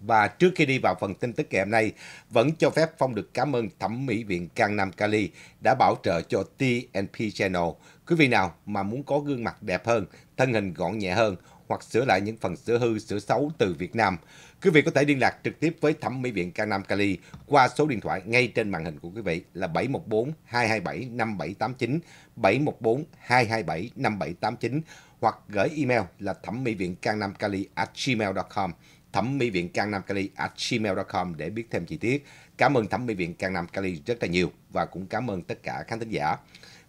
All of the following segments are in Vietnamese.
Và trước khi đi vào phần tin tức ngày hôm nay, vẫn cho phép Phong được cảm ơn Thẩm mỹ viện Gangnam Cali đã bảo trợ cho TNP Channel. Quý vị nào mà muốn có gương mặt đẹp hơn, thân hình gọn nhẹ hơn hoặc sửa lại những phần sửa hư, sửa xấu từ Việt Nam, quý vị có thể liên lạc trực tiếp với Thẩm mỹ viện Gangnam Cali qua số điện thoại ngay trên màn hình của quý vị là 714 227 5789 714 227 5789 hoặc gửi email là thẩm mỹ viện Cali at gmail.com thẩm mỹ viện Cang Nam Cali at gmail.com để biết thêm chi tiết. Cảm ơn thẩm mỹ viện Cang Nam Cali rất là nhiều và cũng cảm ơn tất cả khán thính giả.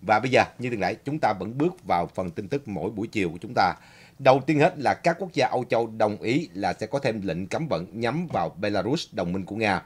Và bây giờ, như thường lệ, chúng ta vẫn bước vào phần tin tức mỗi buổi chiều của chúng ta. Đầu tiên hết là các quốc gia Âu Châu đồng ý là sẽ có thêm lệnh cấm vận nhắm vào Belarus, đồng minh của Nga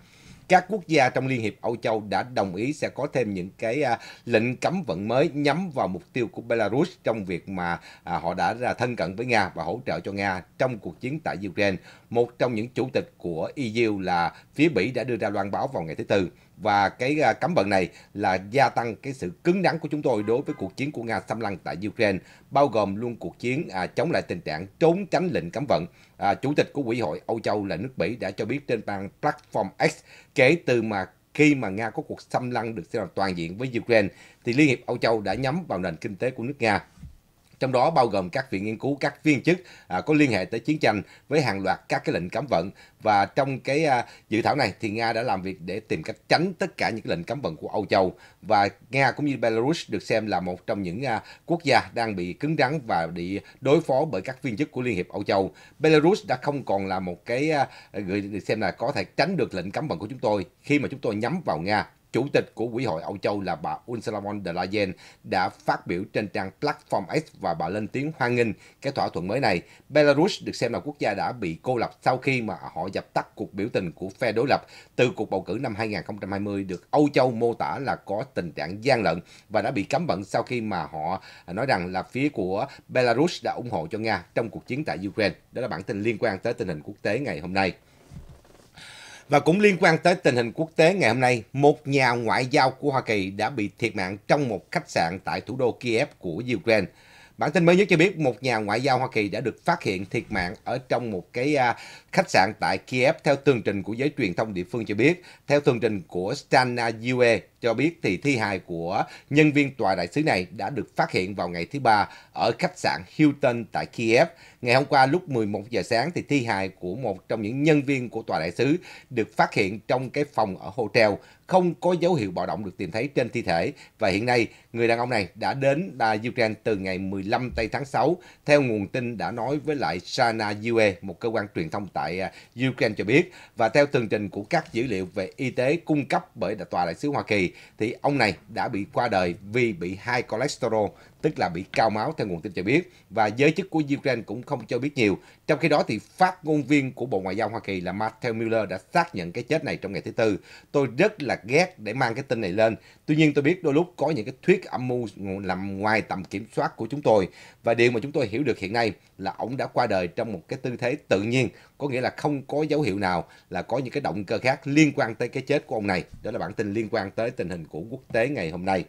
các quốc gia trong Liên hiệp Âu Châu đã đồng ý sẽ có thêm những cái à, lệnh cấm vận mới nhắm vào mục tiêu của Belarus trong việc mà à, họ đã ra thân cận với Nga và hỗ trợ cho Nga trong cuộc chiến tại Ukraine. Một trong những chủ tịch của EU là phía Bỉ đã đưa ra loan báo vào ngày thứ Tư và cái à, cấm vận này là gia tăng cái sự cứng rắn của chúng tôi đối với cuộc chiến của Nga xâm lăng tại Ukraine, bao gồm luôn cuộc chiến à, chống lại tình trạng trốn tránh lệnh cấm vận. À, chủ tịch của quỹ hội Âu Châu là nước Mỹ đã cho biết trên trang Platform X kể từ mà khi mà Nga có cuộc xâm lăng được xem là toàn diện với Ukraine, thì Liên hiệp Âu Châu đã nhắm vào nền kinh tế của nước Nga trong đó bao gồm các viện nghiên cứu, các viên chức à, có liên hệ tới chiến tranh với hàng loạt các cái lệnh cấm vận và trong cái à, dự thảo này thì Nga đã làm việc để tìm cách tránh tất cả những lệnh cấm vận của Âu Châu và Nga cũng như Belarus được xem là một trong những à, quốc gia đang bị cứng rắn và bị đối phó bởi các viên chức của Liên hiệp Âu Châu. Belarus đã không còn là một cái à, người được xem là có thể tránh được lệnh cấm vận của chúng tôi khi mà chúng tôi nhắm vào Nga Chủ tịch của Quỹ hội Âu Châu là bà Ursula von der Leyen đã phát biểu trên trang Platform X và bà lên tiếng hoan nghênh cái thỏa thuận mới này. Belarus được xem là quốc gia đã bị cô lập sau khi mà họ dập tắt cuộc biểu tình của phe đối lập từ cuộc bầu cử năm 2020 được Âu Châu mô tả là có tình trạng gian lận và đã bị cấm vận sau khi mà họ nói rằng là phía của Belarus đã ủng hộ cho Nga trong cuộc chiến tại Ukraine. Đó là bản tin liên quan tới tình hình quốc tế ngày hôm nay. Và cũng liên quan tới tình hình quốc tế ngày hôm nay, một nhà ngoại giao của Hoa Kỳ đã bị thiệt mạng trong một khách sạn tại thủ đô Kiev của Ukraine. Bản tin mới nhất cho biết một nhà ngoại giao Hoa Kỳ đã được phát hiện thiệt mạng ở trong một cái à, khách sạn tại Kiev theo tường trình của giới truyền thông địa phương cho biết. Theo tường trình của Stana Yue cho biết thì thi hài của nhân viên tòa đại sứ này đã được phát hiện vào ngày thứ ba ở khách sạn Hilton tại Kiev. Ngày hôm qua lúc 11 giờ sáng thì thi hài của một trong những nhân viên của tòa đại sứ được phát hiện trong cái phòng ở hotel không có dấu hiệu bạo động được tìm thấy trên thi thể và hiện nay người đàn ông này đã đến là Ukraine từ ngày 15 tây tháng 6 theo nguồn tin đã nói với lại Sana Yue, một cơ quan truyền thông tại tại à, Ukraine cho biết và theo tường trình của các dữ liệu về y tế cung cấp bởi Tòa Đại sứ Hoa Kỳ thì ông này đã bị qua đời vì bị hai cholesterol tức là bị cao máu theo nguồn tin cho biết và giới chức của Ukraine cũng không cho biết nhiều. Trong khi đó thì phát ngôn viên của Bộ Ngoại giao Hoa Kỳ là Matthew Miller đã xác nhận cái chết này trong ngày thứ Tư. Tôi rất là ghét để mang cái tin này lên. Tuy nhiên tôi biết đôi lúc có những cái thuyết âm mưu nằm ngoài tầm kiểm soát của chúng tôi và điều mà chúng tôi hiểu được hiện nay là ông đã qua đời trong một cái tư thế tự nhiên, có nghĩa là không có dấu hiệu nào là có những cái động cơ khác liên quan tới cái chết của ông này. Đó là bản tin liên quan tới tình hình của quốc tế ngày hôm nay.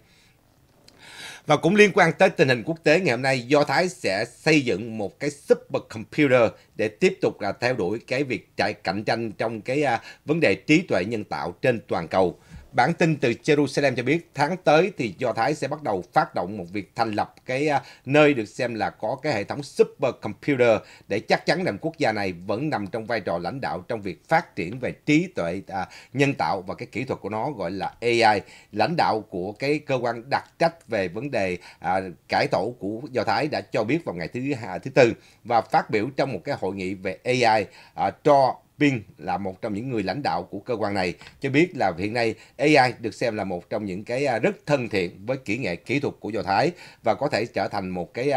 Và cũng liên quan tới tình hình quốc tế ngày hôm nay, Do Thái sẽ xây dựng một cái supercomputer để tiếp tục là theo đuổi cái việc chạy cạnh tranh trong cái à, vấn đề trí tuệ nhân tạo trên toàn cầu. Bản tin từ Jerusalem cho biết tháng tới thì Do Thái sẽ bắt đầu phát động một việc thành lập cái à, nơi được xem là có cái hệ thống supercomputer để chắc chắn rằng quốc gia này vẫn nằm trong vai trò lãnh đạo trong việc phát triển về trí tuệ à, nhân tạo và cái kỹ thuật của nó gọi là AI. Lãnh đạo của cái cơ quan đặc trách về vấn đề à, cải tổ của Do Thái đã cho biết vào ngày thứ à, thứ tư và phát biểu trong một cái hội nghị về AI à, cho Pin là một trong những người lãnh đạo của cơ quan này cho biết là hiện nay AI được xem là một trong những cái à, rất thân thiện với kỹ nghệ kỹ thuật của Do Thái và có thể trở thành một cái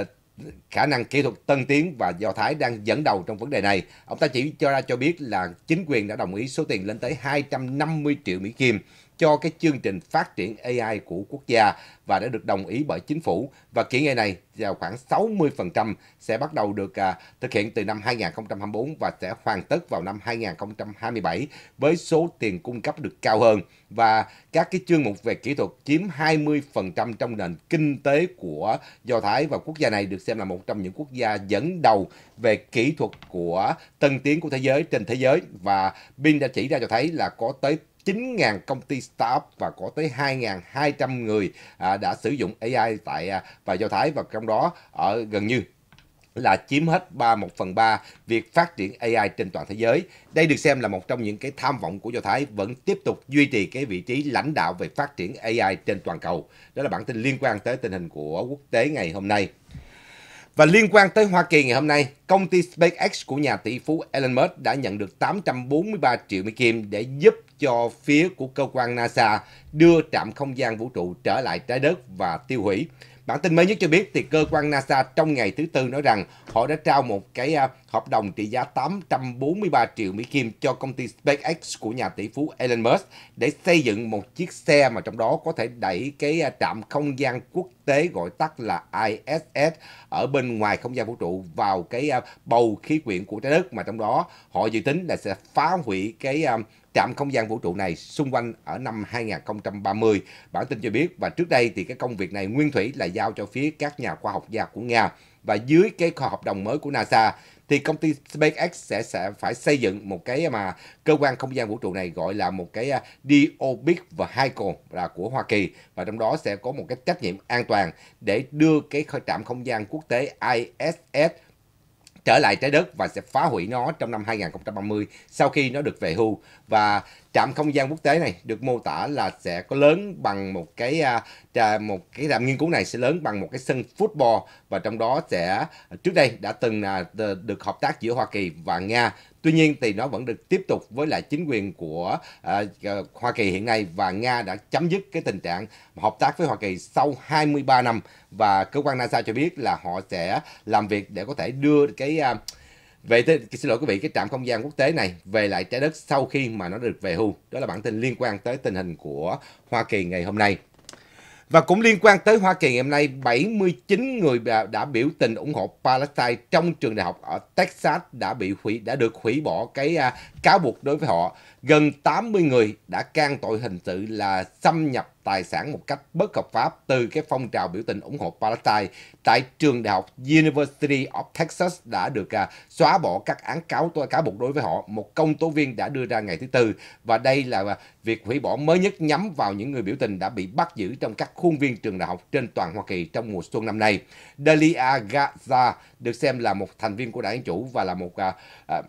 uh, khả năng kỹ thuật tân tiến và Do Thái đang dẫn đầu trong vấn đề này. Ông ta chỉ cho ra cho biết là chính quyền đã đồng ý số tiền lên tới 250 triệu Mỹ Kim cho cái chương trình phát triển AI của quốc gia và đã được đồng ý bởi chính phủ và kỹ nghệ này vào khoảng 60% sẽ bắt đầu được à, thực hiện từ năm 2024 và sẽ hoàn tất vào năm 2027 với số tiền cung cấp được cao hơn và các cái chương mục về kỹ thuật chiếm 20% trong nền kinh tế của Do Thái và quốc gia này được xem là một trong những quốc gia dẫn đầu về kỹ thuật của tân tiến của thế giới trên thế giới và Bin đã chỉ ra cho thấy là có tới 9.000 công ty startup và có tới 2.200 người à, đã sử dụng AI tại à, và Do Thái và trong đó ở gần như là chiếm hết 3 1 phần 3 việc phát triển AI trên toàn thế giới. Đây được xem là một trong những cái tham vọng của Do Thái vẫn tiếp tục duy trì cái vị trí lãnh đạo về phát triển AI trên toàn cầu. Đó là bản tin liên quan tới tình hình của quốc tế ngày hôm nay. Và liên quan tới Hoa Kỳ ngày hôm nay, công ty SpaceX của nhà tỷ phú Elon Musk đã nhận được 843 triệu Mỹ Kim để giúp cho phía của cơ quan NASA đưa trạm không gian vũ trụ trở lại trái đất và tiêu hủy. Bản tin mới nhất cho biết thì cơ quan NASA trong ngày thứ Tư nói rằng họ đã trao một cái à, hợp đồng trị giá 843 triệu Mỹ Kim cho công ty SpaceX của nhà tỷ phú Elon Musk để xây dựng một chiếc xe mà trong đó có thể đẩy cái à, trạm không gian quốc tế gọi tắt là ISS ở bên ngoài không gian vũ trụ vào cái à, bầu khí quyển của trái đất mà trong đó họ dự tính là sẽ phá hủy cái à, trạm không gian vũ trụ này xung quanh ở năm 2030. Bản tin cho biết và trước đây thì cái công việc này nguyên thủy là giao cho phía các nhà khoa học gia của Nga và dưới cái hợp đồng mới của NASA thì công ty SpaceX sẽ, sẽ phải xây dựng một cái mà cơ quan không gian vũ trụ này gọi là một cái à, D-Orbit Vehicle là của Hoa Kỳ và trong đó sẽ có một cái trách nhiệm an toàn để đưa cái trạm không gian quốc tế ISS trở lại trái đất và sẽ phá hủy nó trong năm 2030 sau khi nó được về hưu và trạm không gian quốc tế này được mô tả là sẽ có lớn bằng một cái à, một cái làm nghiên cứu này sẽ lớn bằng một cái sân football và trong đó sẽ à, trước đây đã từng à, được hợp tác giữa Hoa Kỳ và Nga Tuy nhiên thì nó vẫn được tiếp tục với lại chính quyền của Hoa Kỳ hiện nay và Nga đã chấm dứt cái tình trạng hợp tác với Hoa Kỳ sau 23 năm và cơ quan NASA cho biết là họ sẽ làm việc để có thể đưa cái Vậy thì, xin lỗi quý vị, cái trạm không gian quốc tế này về lại trái đất sau khi mà nó được về hưu. Đó là bản tin liên quan tới tình hình của Hoa Kỳ ngày hôm nay. Và cũng liên quan tới Hoa Kỳ ngày hôm nay, 79 người đã biểu tình ủng hộ Palestine trong trường đại học ở Texas đã bị hủy đã được hủy bỏ cái à, cáo buộc đối với họ. Gần 80 người đã can tội hình sự là xâm nhập tài sản một cách bất hợp pháp từ cái phong trào biểu tình ủng hộ Palestine tại trường đại học University of Texas đã được à, xóa bỏ các án cáo tố cáo buộc đối với họ, một công tố viên đã đưa ra ngày thứ Tư. Và đây là à, việc hủy bỏ mới nhất nhắm vào những người biểu tình đã bị bắt giữ trong các khuôn viên trường đại học trên toàn Hoa Kỳ trong mùa xuân năm nay. Dalia Gaza được xem là một thành viên của đảng chủ và là một à, à,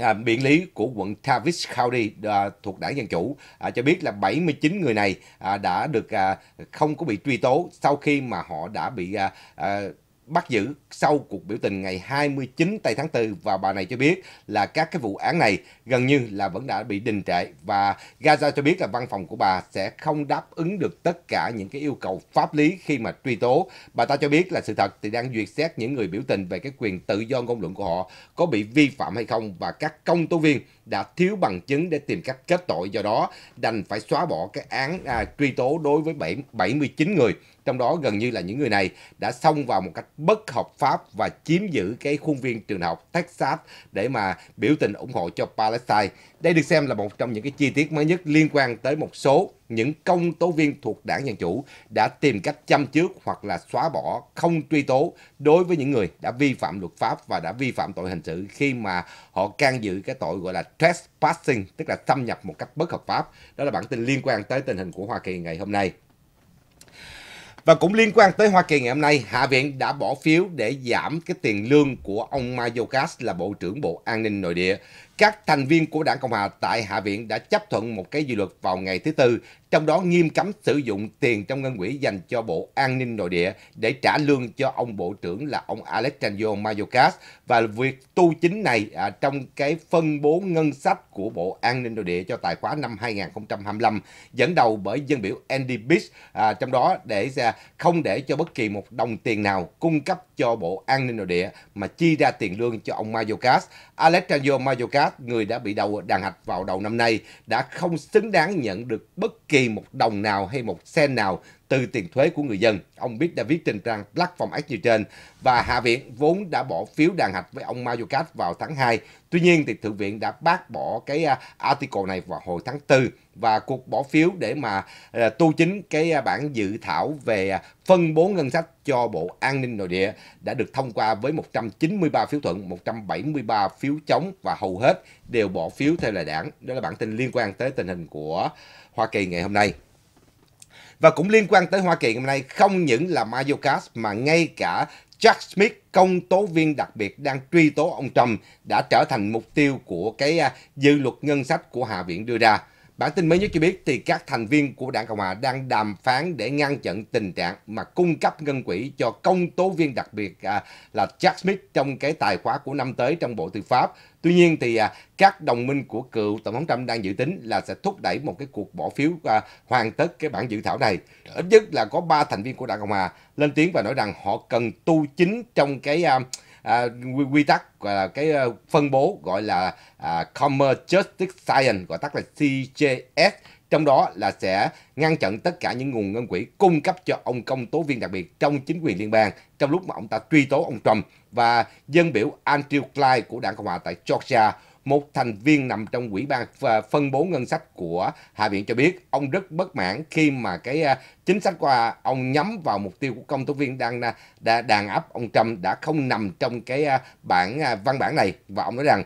À, biện lý của quận Travis County à, thuộc đảng Dân Chủ à, cho biết là 79 người này à, đã được à, không có bị truy tố sau khi mà họ đã bị à, à, bắt giữ sau cuộc biểu tình ngày 29 tây tháng 4 và bà này cho biết là các cái vụ án này gần như là vẫn đã bị đình trệ và Gaza cho biết là văn phòng của bà sẽ không đáp ứng được tất cả những cái yêu cầu pháp lý khi mà truy tố. Bà ta cho biết là sự thật thì đang duyệt xét những người biểu tình về cái quyền tự do ngôn luận của họ có bị vi phạm hay không và các công tố viên đã thiếu bằng chứng để tìm cách kết tội do đó đành phải xóa bỏ cái án à, truy tố đối với 7, 79 người trong đó gần như là những người này đã xông vào một cách bất hợp pháp và chiếm giữ cái khuôn viên trường học Texas để mà biểu tình ủng hộ cho Palestine. Đây được xem là một trong những cái chi tiết mới nhất liên quan tới một số những công tố viên thuộc đảng Dân Chủ đã tìm cách châm trước hoặc là xóa bỏ không truy tố đối với những người đã vi phạm luật pháp và đã vi phạm tội hình sự khi mà họ can dự cái tội gọi là trespassing, tức là xâm nhập một cách bất hợp pháp. Đó là bản tin liên quan tới tình hình của Hoa Kỳ ngày hôm nay. Và cũng liên quan tới Hoa Kỳ ngày hôm nay, Hạ viện đã bỏ phiếu để giảm cái tiền lương của ông Mayorkas là Bộ trưởng Bộ An ninh Nội địa các thành viên của Đảng Cộng hòa tại Hạ viện đã chấp thuận một cái dự luật vào ngày thứ Tư, trong đó nghiêm cấm sử dụng tiền trong ngân quỹ dành cho Bộ An ninh Nội địa để trả lương cho ông Bộ trưởng là ông Alexandro Mayorkas và việc tu chính này à, trong cái phân bố ngân sách của Bộ An ninh Nội địa cho tài khoá năm 2025 dẫn đầu bởi dân biểu Andy Bish à, trong đó để à, không để cho bất kỳ một đồng tiền nào cung cấp cho Bộ An ninh Nội địa mà chi ra tiền lương cho ông Mayorkas. Alexandro Mayorkas Giáp, người đã bị đầu đàn hạch vào đầu năm nay, đã không xứng đáng nhận được bất kỳ một đồng nào hay một sen nào từ tiền thuế của người dân. Ông Biết đã viết trên trang Platform X như trên và Hạ viện vốn đã bỏ phiếu đàn hạch với ông Mayorkas vào tháng 2. Tuy nhiên thì Thượng viện đã bác bỏ cái à, article này vào hồi tháng 4 và cuộc bỏ phiếu để mà à, tu chính cái à, bản dự thảo về phân bố ngân sách cho Bộ An ninh Nội địa đã được thông qua với 193 phiếu thuận, 173 phiếu chống và hầu hết đều bỏ phiếu theo lời đảng. Đó là bản tin liên quan tới tình hình của Hoa Kỳ ngày hôm nay. Và cũng liên quan tới Hoa Kỳ ngày hôm nay, không những là Mayocas mà ngay cả Jack Smith, công tố viên đặc biệt đang truy tố ông Trump đã trở thành mục tiêu của cái à, dự luật ngân sách của Hạ viện đưa ra. Bản tin mới nhất cho biết thì các thành viên của Đảng Cộng hòa đang đàm phán để ngăn chặn tình trạng mà cung cấp ngân quỹ cho công tố viên đặc biệt à, là Jack Smith trong cái tài khóa của năm tới trong Bộ Tư pháp. Tuy nhiên thì à, các đồng minh của cựu Tổng thống Trump đang dự tính là sẽ thúc đẩy một cái cuộc bỏ phiếu à, hoàn tất cái bản dự thảo này. Ít nhất là có 3 thành viên của Đảng Cộng hòa lên tiếng và nói rằng họ cần tu chính trong cái à, À, quy, quy tắc gọi là cái ờ, phân bố gọi là à, Commerce Justice Science gọi tắt là CJS trong đó là sẽ ngăn chặn tất cả những nguồn ngân quỹ cung cấp cho ông công tố viên đặc biệt trong chính quyền liên bang trong lúc mà ông ta truy tố ông Trump và dân biểu Andrew Clyde của đảng Cộng hòa tại Georgia một thành viên nằm trong quỹ ban à, phân bố ngân sách của Hạ viện cho biết ông rất bất mãn khi mà cái à, chính sách của ông nhắm vào mục tiêu của công tố viên đang à, đã đàn áp ông Trump đã không nằm trong cái bản văn bản này và ông nói rằng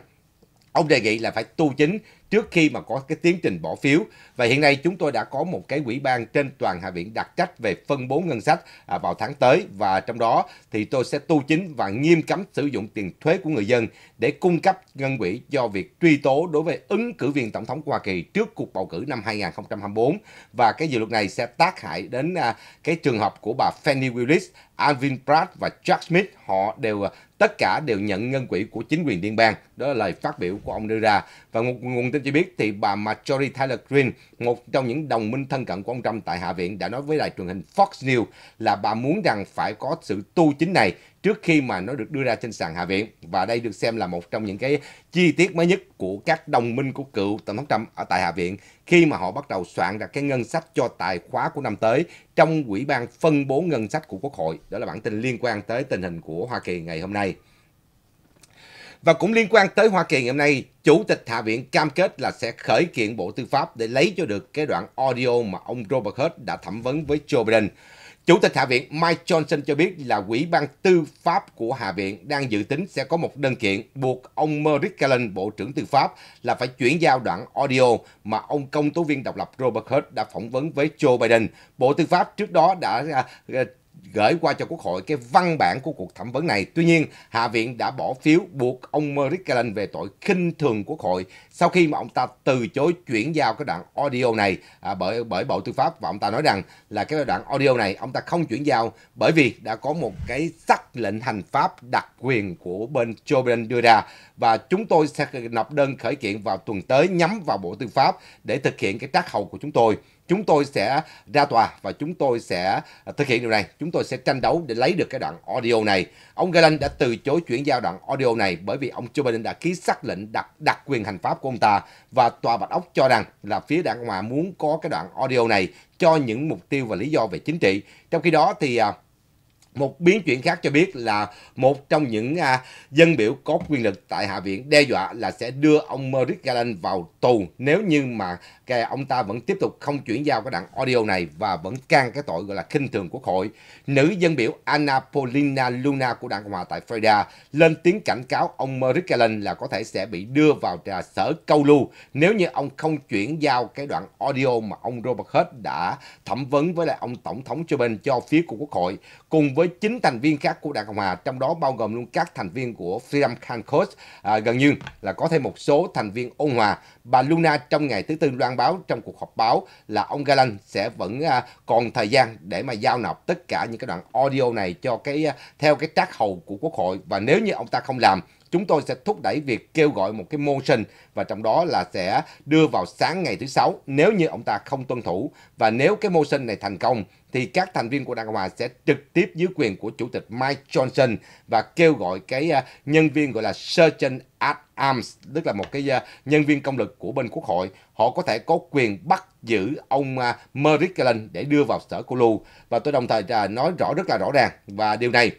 ông đề nghị là phải tu chính trước khi mà có cái tiến trình bỏ phiếu. Và hiện nay chúng tôi đã có một cái quỹ ban trên toàn Hạ viện đặc trách về phân bố ngân sách à, vào tháng tới và trong đó thì tôi sẽ tu chính và nghiêm cấm sử dụng tiền thuế của người dân để cung cấp ngân quỹ cho việc truy tố đối với ứng cử viên tổng thống Hoa Kỳ trước cuộc bầu cử năm 2024 và cái dự luật này sẽ tác hại đến à, cái trường hợp của bà Fanny Willis, Alvin Bragg và chuck Smith họ đều à, tất cả đều nhận ngân quỹ của chính quyền liên bang. Đó là lời phát biểu của ông đưa ra. Và một nguồn tin cho biết thì bà Marjorie Taylor Greene, một trong những đồng minh thân cận của ông Trump tại Hạ viện đã nói với đài truyền hình Fox News là bà muốn rằng phải có sự tu chính này trước khi mà nó được đưa ra trên sàn Hạ viện và đây được xem là một trong những cái chi tiết mới nhất của các đồng minh của cựu Tổng thống Trump ở tại Hạ viện khi mà họ bắt đầu soạn ra cái ngân sách cho tài khóa của năm tới trong quỹ ban phân bố ngân sách của Quốc hội. Đó là bản tin liên quan tới tình hình của Hoa Kỳ ngày hôm nay. Và cũng liên quan tới Hoa Kỳ ngày hôm nay, Chủ tịch Hạ viện cam kết là sẽ khởi kiện Bộ Tư pháp để lấy cho được cái đoạn audio mà ông Robert Hurt đã thẩm vấn với Joe Biden. Chủ tịch Hạ viện Mike Johnson cho biết là quỹ ban Tư pháp của Hạ viện đang dự tính sẽ có một đơn kiện buộc ông Merrick Garland, Bộ trưởng Tư pháp, là phải chuyển giao đoạn audio mà ông công tố viên độc lập Robert Hurt đã phỏng vấn với Joe Biden. Bộ Tư pháp trước đó đã à, gửi qua cho Quốc hội cái văn bản của cuộc thẩm vấn này. Tuy nhiên, Hạ viện đã bỏ phiếu buộc ông Merrick Garland về tội khinh thường Quốc hội sau khi mà ông ta từ chối chuyển giao cái đoạn audio này à, bởi bởi Bộ Tư pháp và ông ta nói rằng là cái đoạn audio này ông ta không chuyển giao bởi vì đã có một cái sắc lệnh hành pháp đặc quyền của bên Joe Biden đưa ra và chúng tôi sẽ nộp đơn khởi kiện vào tuần tới nhắm vào Bộ Tư pháp để thực hiện cái trác hầu của chúng tôi chúng tôi sẽ ra tòa và chúng tôi sẽ à, thực hiện điều này. Chúng tôi sẽ tranh đấu để lấy được cái đoạn audio này. Ông Garland đã từ chối chuyển giao đoạn audio này bởi vì ông Joe Biden đã ký xác lệnh đặt đặc quyền hành pháp của ông ta và tòa Bạch Ốc cho rằng là phía đảng Cộng hòa muốn có cái đoạn audio này cho những mục tiêu và lý do về chính trị. Trong khi đó thì à, một biến chuyển khác cho biết là một trong những à, dân biểu có quyền lực tại Hạ viện đe dọa là sẽ đưa ông Merrick Garland vào tù nếu như mà cái ông ta vẫn tiếp tục không chuyển giao cái đoạn audio này và vẫn can cái tội gọi là khinh thường quốc hội. Nữ dân biểu Anna Paulina Luna của Đảng Cộng hòa tại Florida lên tiếng cảnh cáo ông Merrick Garland là có thể sẽ bị đưa vào trà sở câu lưu nếu như ông không chuyển giao cái đoạn audio mà ông Robert Hurt đã thẩm vấn với lại ông Tổng thống Joe Biden cho phía của quốc hội cùng với với 9 thành viên khác của Đảng Cộng Hòa, trong đó bao gồm luôn các thành viên của Freedom Caucus, à, gần như là có thêm một số thành viên ôn hòa. Bà Luna trong ngày thứ tư loan báo trong cuộc họp báo là ông Galan sẽ vẫn à, còn thời gian để mà giao nộp tất cả những cái đoạn audio này cho cái à, theo cái trác hầu của Quốc hội và nếu như ông ta không làm chúng tôi sẽ thúc đẩy việc kêu gọi một cái motion và trong đó là sẽ đưa vào sáng ngày thứ sáu nếu như ông ta không tuân thủ và nếu cái motion này thành công thì các thành viên của Đảng Cộng Hòa sẽ trực tiếp dưới quyền của Chủ tịch Mike Johnson và kêu gọi cái à, nhân viên gọi là Surgeon at Arms, tức là một cái à, nhân viên công lực của bên Quốc hội. Họ có thể có quyền bắt giữ ông à, Merrick Garland để đưa vào sở của Lu. Và tôi đồng thời nói rõ rất là rõ ràng và điều này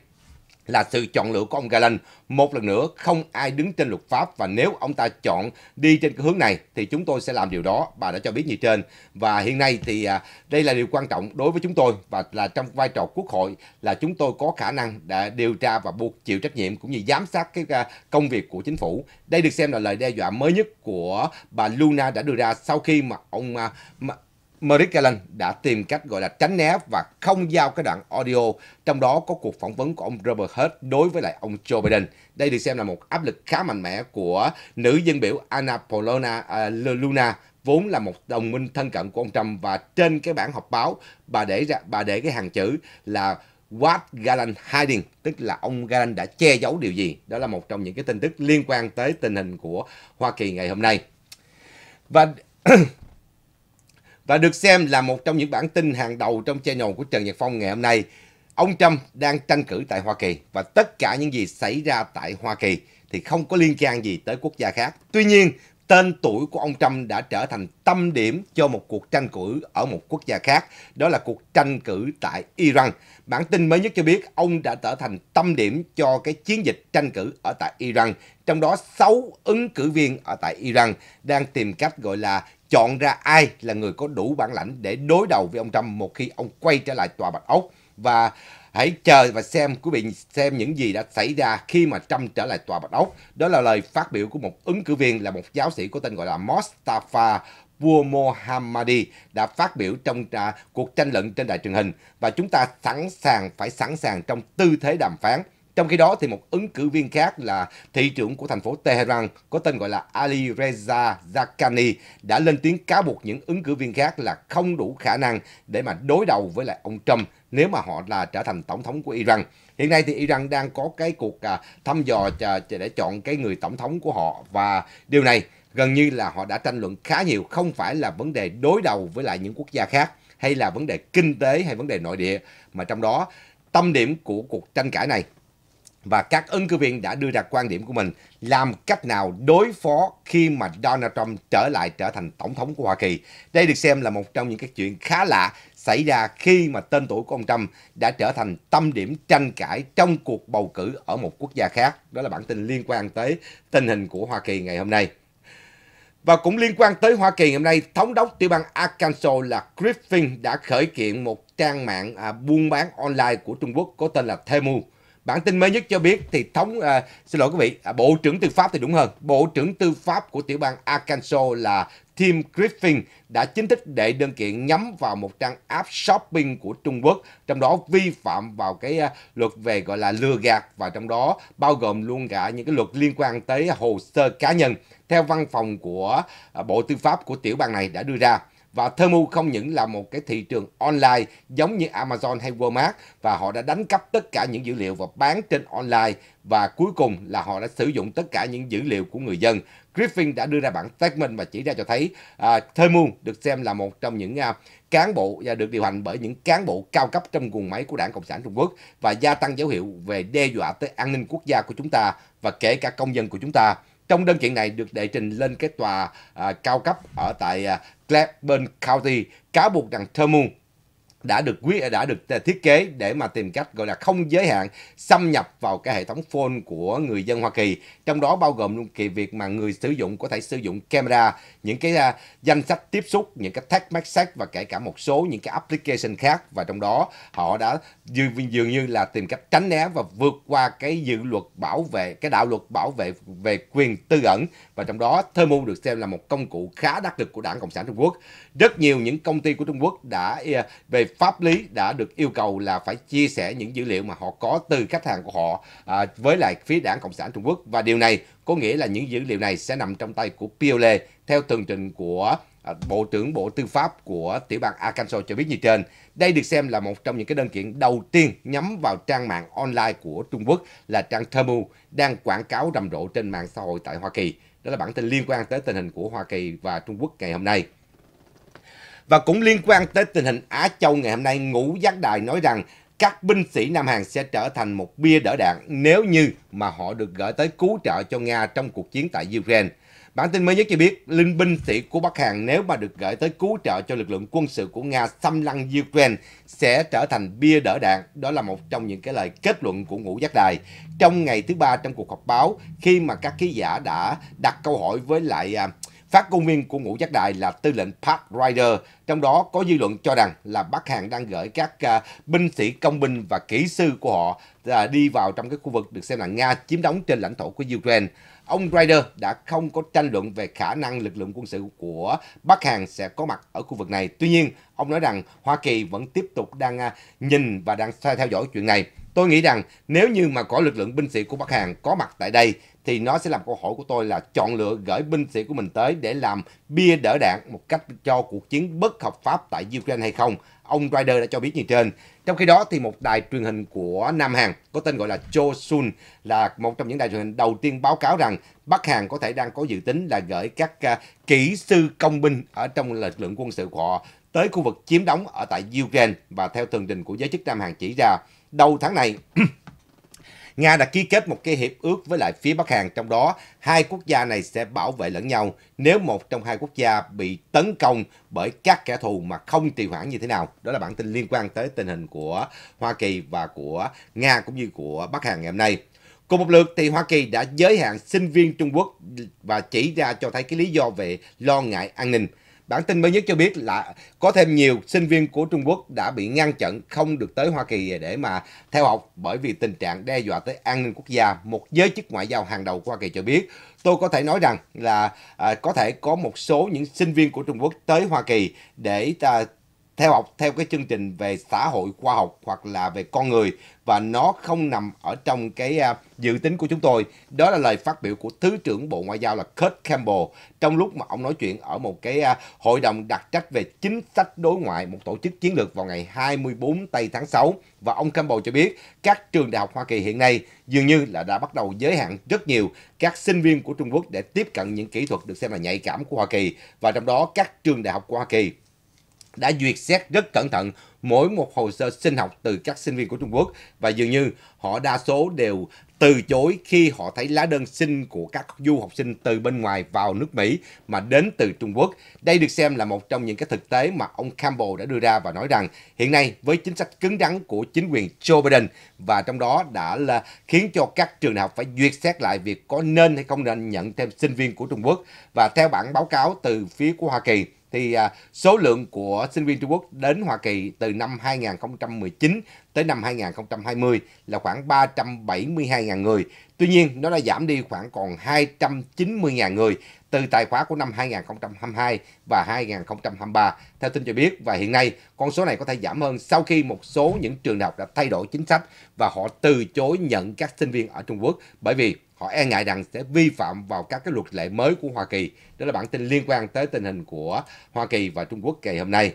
là sự chọn lựa của ông Galen Một lần nữa, không ai đứng trên luật pháp và nếu ông ta chọn đi trên cái hướng này thì chúng tôi sẽ làm điều đó. Bà đã cho biết như trên. Và hiện nay thì à, đây là điều quan trọng đối với chúng tôi và là trong vai trò quốc hội là chúng tôi có khả năng đã điều tra và buộc chịu trách nhiệm cũng như giám sát cái à, công việc của chính phủ. Đây được xem là lời đe dọa mới nhất của bà Luna đã đưa ra sau khi mà ông à, Merrick Garland đã tìm cách gọi là tránh né và không giao cái đoạn audio, trong đó có cuộc phỏng vấn của ông Robert Hurt đối với lại ông Joe Biden. Đây được xem là một áp lực khá mạnh mẽ của nữ dân biểu Anna Polona uh, à, Luna vốn là một đồng minh thân cận của ông Trump và trên cái bản họp báo bà để ra bà để cái hàng chữ là What Garland hiding, tức là ông Garland đã che giấu điều gì. Đó là một trong những cái tin tức liên quan tới tình hình của Hoa Kỳ ngày hôm nay. Và và được xem là một trong những bản tin hàng đầu trong channel của Trần Nhật Phong ngày hôm nay. Ông Trump đang tranh cử tại Hoa Kỳ và tất cả những gì xảy ra tại Hoa Kỳ thì không có liên quan gì tới quốc gia khác. Tuy nhiên, tên tuổi của ông Trump đã trở thành tâm điểm cho một cuộc tranh cử ở một quốc gia khác, đó là cuộc tranh cử tại Iran. Bản tin mới nhất cho biết ông đã trở thành tâm điểm cho cái chiến dịch tranh cử ở tại Iran, trong đó 6 ứng cử viên ở tại Iran đang tìm cách gọi là chọn ra ai là người có đủ bản lãnh để đối đầu với ông Trump một khi ông quay trở lại tòa Bạch Ốc và hãy chờ và xem quý vị xem những gì đã xảy ra khi mà Trump trở lại tòa Bạch Ốc. Đó là lời phát biểu của một ứng cử viên là một giáo sĩ có tên gọi là Mostafa Mohammadi đã phát biểu trong cuộc tranh luận trên đài truyền hình và chúng ta sẵn sàng phải sẵn sàng trong tư thế đàm phán trong khi đó thì một ứng cử viên khác là thị trưởng của thành phố Tehran có tên gọi là Ali Reza Zakani đã lên tiếng cáo buộc những ứng cử viên khác là không đủ khả năng để mà đối đầu với lại ông Trump nếu mà họ là trở thành tổng thống của Iran. Hiện nay thì Iran đang có cái cuộc à, thăm dò để chọn cái người tổng thống của họ và điều này gần như là họ đã tranh luận khá nhiều không phải là vấn đề đối đầu với lại những quốc gia khác hay là vấn đề kinh tế hay vấn đề nội địa mà trong đó tâm điểm của cuộc tranh cãi này và các ứng cử viên đã đưa ra quan điểm của mình làm cách nào đối phó khi mà Donald Trump trở lại trở thành tổng thống của Hoa Kỳ. Đây được xem là một trong những cái chuyện khá lạ xảy ra khi mà tên tuổi của ông Trump đã trở thành tâm điểm tranh cãi trong cuộc bầu cử ở một quốc gia khác. Đó là bản tin liên quan tới tình hình của Hoa Kỳ ngày hôm nay. Và cũng liên quan tới Hoa Kỳ ngày hôm nay, thống đốc tiểu bang Arkansas là Griffin đã khởi kiện một trang mạng à, buôn bán online của Trung Quốc có tên là Temu Bản tin mới nhất cho biết thì thống à, xin lỗi quý vị, à, Bộ trưởng Tư pháp thì đúng hơn. Bộ trưởng Tư pháp của tiểu bang Arkansas là Tim Griffin đã chính thức đệ đơn kiện nhắm vào một trang app shopping của Trung Quốc, trong đó vi phạm vào cái à, luật về gọi là lừa gạt và trong đó bao gồm luôn cả những cái luật liên quan tới hồ sơ cá nhân theo văn phòng của à, Bộ Tư pháp của tiểu bang này đã đưa ra. Và Temu không những là một cái thị trường online giống như Amazon hay Walmart và họ đã đánh cắp tất cả những dữ liệu và bán trên online và cuối cùng là họ đã sử dụng tất cả những dữ liệu của người dân. Griffin đã đưa ra bản statement và chỉ ra cho thấy à, Temu được xem là một trong những à, cán bộ và được điều hành bởi những cán bộ cao cấp trong guồng máy của Đảng Cộng sản Trung Quốc và gia tăng dấu hiệu về đe dọa tới an ninh quốc gia của chúng ta và kể cả công dân của chúng ta. Trong đơn kiện này được đệ trình lên cái tòa à, cao cấp ở tại à, Claiborne County cáo buộc rằng Thurmond đã được quyết đã được thiết kế để mà tìm cách gọi là không giới hạn xâm nhập vào cái hệ thống phone của người dân Hoa Kỳ trong đó bao gồm luôn kỳ việc mà người sử dụng có thể sử dụng camera những cái à, danh sách tiếp xúc những cái text message và kể cả một số những cái application khác và trong đó họ đã dường, như là tìm cách tránh né và vượt qua cái dự luật bảo vệ cái đạo luật bảo vệ về quyền tư ẩn và trong đó Thermo được xem là một công cụ khá đắc lực của đảng Cộng sản Trung Quốc rất nhiều những công ty của Trung Quốc đã à, về pháp lý đã được yêu cầu là phải chia sẻ những dữ liệu mà họ có từ khách hàng của họ à, với lại phía đảng Cộng sản Trung Quốc và điều này có nghĩa là những dữ liệu này sẽ nằm trong tay của Piole theo tường trình của à, Bộ trưởng Bộ Tư pháp của tiểu bang Arkansas cho biết như trên. Đây được xem là một trong những cái đơn kiện đầu tiên nhắm vào trang mạng online của Trung Quốc là trang Temu đang quảng cáo rầm rộ trên mạng xã hội tại Hoa Kỳ. Đó là bản tin liên quan tới tình hình của Hoa Kỳ và Trung Quốc ngày hôm nay. Và cũng liên quan tới tình hình Á Châu ngày hôm nay, Ngũ Giác Đài nói rằng các binh sĩ Nam Hàn sẽ trở thành một bia đỡ đạn nếu như mà họ được gửi tới cứu trợ cho Nga trong cuộc chiến tại Ukraine. Bản tin mới nhất cho biết, linh binh sĩ của Bắc Hàn nếu mà được gửi tới cứu trợ cho lực lượng quân sự của Nga xâm lăng Ukraine sẽ trở thành bia đỡ đạn. Đó là một trong những cái lời kết luận của Ngũ Giác Đài. Trong ngày thứ ba trong cuộc họp báo, khi mà các ký giả đã đặt câu hỏi với lại à, Phát công viên của ngũ giác đài là tư lệnh Park Ryder, trong đó có dư luận cho rằng là Bắc Hàn đang gửi các à, binh sĩ công binh và kỹ sư của họ uh, đi vào trong cái khu vực được xem là Nga chiếm đóng trên lãnh thổ của Ukraine. Ông Ryder đã không có tranh luận về khả năng lực lượng quân sự của Bắc Hàn sẽ có mặt ở khu vực này. Tuy nhiên, ông nói rằng Hoa Kỳ vẫn tiếp tục đang à, nhìn và đang theo dõi chuyện này. Tôi nghĩ rằng nếu như mà có lực lượng binh sĩ của Bắc Hàn có mặt tại đây thì nó sẽ làm câu hỏi của tôi là chọn lựa gửi binh sĩ của mình tới để làm bia đỡ đạn một cách cho cuộc chiến bất hợp pháp tại Ukraine hay không. Ông Ryder đã cho biết như trên. Trong khi đó thì một đài truyền hình của Nam Hàn có tên gọi là Chosun là một trong những đài truyền hình đầu tiên báo cáo rằng Bắc Hàn có thể đang có dự tính là gửi các à, kỹ sư công binh ở trong lực lượng quân sự của họ tới khu vực chiếm đóng ở tại Ukraine và theo tường trình của giới chức Nam Hàn chỉ ra đầu tháng này, Nga đã ký kết một cái hiệp ước với lại phía Bắc Hàn, trong đó hai quốc gia này sẽ bảo vệ lẫn nhau nếu một trong hai quốc gia bị tấn công bởi các kẻ thù mà không trì hoãn như thế nào. Đó là bản tin liên quan tới tình hình của Hoa Kỳ và của Nga cũng như của Bắc Hàn ngày hôm nay. Cùng một lượt thì Hoa Kỳ đã giới hạn sinh viên Trung Quốc và chỉ ra cho thấy cái lý do về lo ngại an ninh. Bản tin mới nhất cho biết là có thêm nhiều sinh viên của Trung Quốc đã bị ngăn chặn không được tới Hoa Kỳ để mà theo học bởi vì tình trạng đe dọa tới an ninh quốc gia. Một giới chức ngoại giao hàng đầu của Hoa Kỳ cho biết, tôi có thể nói rằng là à, có thể có một số những sinh viên của Trung Quốc tới Hoa Kỳ để à, theo học theo cái chương trình về xã hội khoa học hoặc là về con người và nó không nằm ở trong cái uh, dự tính của chúng tôi. Đó là lời phát biểu của Thứ trưởng Bộ Ngoại giao là Kurt Campbell trong lúc mà ông nói chuyện ở một cái uh, hội đồng đặc trách về chính sách đối ngoại, một tổ chức chiến lược vào ngày 24 tây tháng 6. Và ông Campbell cho biết các trường đại học Hoa Kỳ hiện nay dường như là đã bắt đầu giới hạn rất nhiều các sinh viên của Trung Quốc để tiếp cận những kỹ thuật được xem là nhạy cảm của Hoa Kỳ và trong đó các trường đại học của Hoa Kỳ đã duyệt xét rất cẩn thận mỗi một hồ sơ sinh học từ các sinh viên của Trung Quốc và dường như họ đa số đều từ chối khi họ thấy lá đơn xin của các du học sinh từ bên ngoài vào nước Mỹ mà đến từ Trung Quốc. Đây được xem là một trong những cái thực tế mà ông Campbell đã đưa ra và nói rằng hiện nay với chính sách cứng rắn của chính quyền Joe Biden và trong đó đã là khiến cho các trường đại học phải duyệt xét lại việc có nên hay không nên nhận thêm sinh viên của Trung Quốc. Và theo bản báo cáo từ phía của Hoa Kỳ thì à, số lượng của sinh viên Trung Quốc đến Hoa Kỳ từ năm 2019 tới năm 2020 là khoảng 372.000 người. Tuy nhiên, nó đã giảm đi khoảng còn 290.000 người từ tài khoá của năm 2022 và 2023, theo tin cho biết. Và hiện nay, con số này có thể giảm hơn sau khi một số những trường đại học đã thay đổi chính sách và họ từ chối nhận các sinh viên ở Trung Quốc bởi vì họ e ngại rằng sẽ vi phạm vào các cái luật lệ mới của Hoa Kỳ. Đó là bản tin liên quan tới tình hình của Hoa Kỳ và Trung Quốc ngày hôm nay.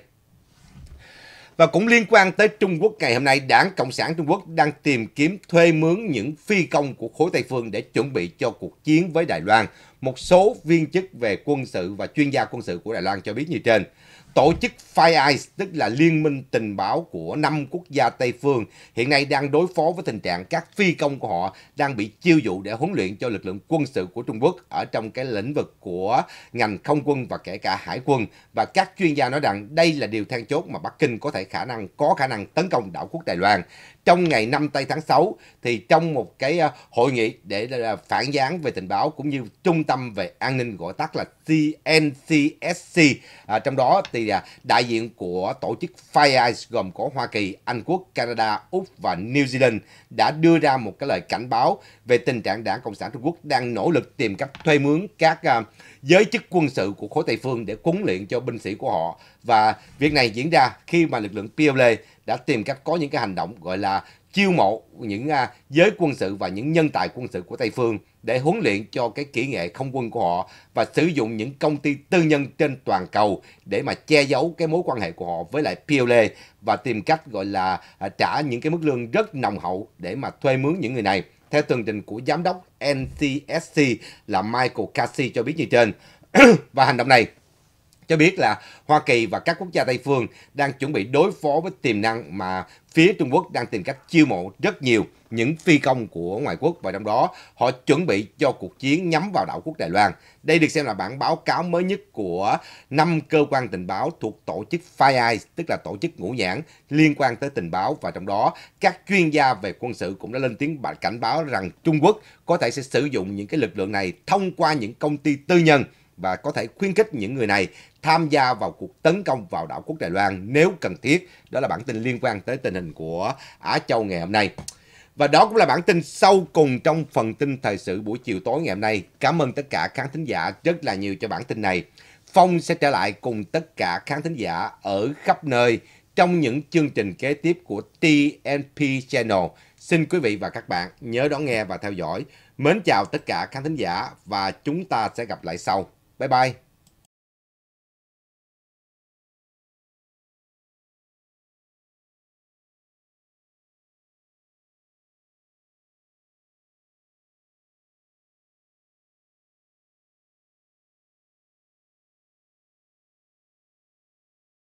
Và cũng liên quan tới Trung Quốc ngày hôm nay, Đảng Cộng sản Trung Quốc đang tìm kiếm thuê mướn những phi công của khối Tây Phương để chuẩn bị cho cuộc chiến với Đài Loan. Một số viên chức về quân sự và chuyên gia quân sự của Đài Loan cho biết như trên. Tổ chức Five tức là liên minh tình báo của năm quốc gia Tây phương, hiện nay đang đối phó với tình trạng các phi công của họ đang bị chiêu dụ để huấn luyện cho lực lượng quân sự của Trung Quốc ở trong cái lĩnh vực của ngành không quân và kể cả hải quân. Và các chuyên gia nói rằng đây là điều then chốt mà Bắc Kinh có thể khả năng có khả năng tấn công đảo quốc Đài Loan trong ngày 5 tây tháng 6 thì trong một cái ờ, hội nghị để ờ, phản gián về tình báo cũng như trung tâm về an ninh gọi tắt là CNCSC à, trong đó thì à, đại diện của tổ chức Five Eyes gồm có Hoa Kỳ, Anh Quốc, Canada, Úc và New Zealand đã đưa ra một cái lời cảnh báo về tình trạng Đảng Cộng sản Trung Quốc đang nỗ lực tìm cách thuê mướn các uh, giới chức quân sự của khối Tây phương để huấn luyện cho binh sĩ của họ và việc này diễn ra khi mà lực lượng PLA e đã tìm cách có những cái hành động gọi là chiêu mộ những à, giới quân sự và những nhân tài quân sự của Tây Phương để huấn luyện cho cái kỹ nghệ không quân của họ và sử dụng những công ty tư nhân trên toàn cầu để mà che giấu cái mối quan hệ của họ với lại PLA e và tìm cách gọi là à, trả những cái mức lương rất nồng hậu để mà thuê mướn những người này. Theo tường trình của giám đốc NCSC là Michael Cassi cho biết như trên. và hành động này cho biết là Hoa Kỳ và các quốc gia Tây phương đang chuẩn bị đối phó với tiềm năng mà phía Trung Quốc đang tìm cách chiêu mộ rất nhiều những phi công của ngoại quốc và trong đó họ chuẩn bị cho cuộc chiến nhắm vào đảo quốc Đài Loan. Đây được xem là bản báo cáo mới nhất của năm cơ quan tình báo thuộc tổ chức Five Eyes, tức là tổ chức ngũ nhãn liên quan tới tình báo và trong đó các chuyên gia về quân sự cũng đã lên tiếng cảnh báo rằng Trung Quốc có thể sẽ sử dụng những cái lực lượng này thông qua những công ty tư nhân và có thể khuyến khích những người này tham gia vào cuộc tấn công vào đảo quốc Đài Loan nếu cần thiết. Đó là bản tin liên quan tới tình hình của Á Châu ngày hôm nay. Và đó cũng là bản tin sâu cùng trong phần tin thời sự buổi chiều tối ngày hôm nay. Cảm ơn tất cả khán thính giả rất là nhiều cho bản tin này. Phong sẽ trở lại cùng tất cả khán thính giả ở khắp nơi trong những chương trình kế tiếp của TNP Channel. Xin quý vị và các bạn nhớ đón nghe và theo dõi. Mến chào tất cả khán thính giả và chúng ta sẽ gặp lại sau. Bye bye.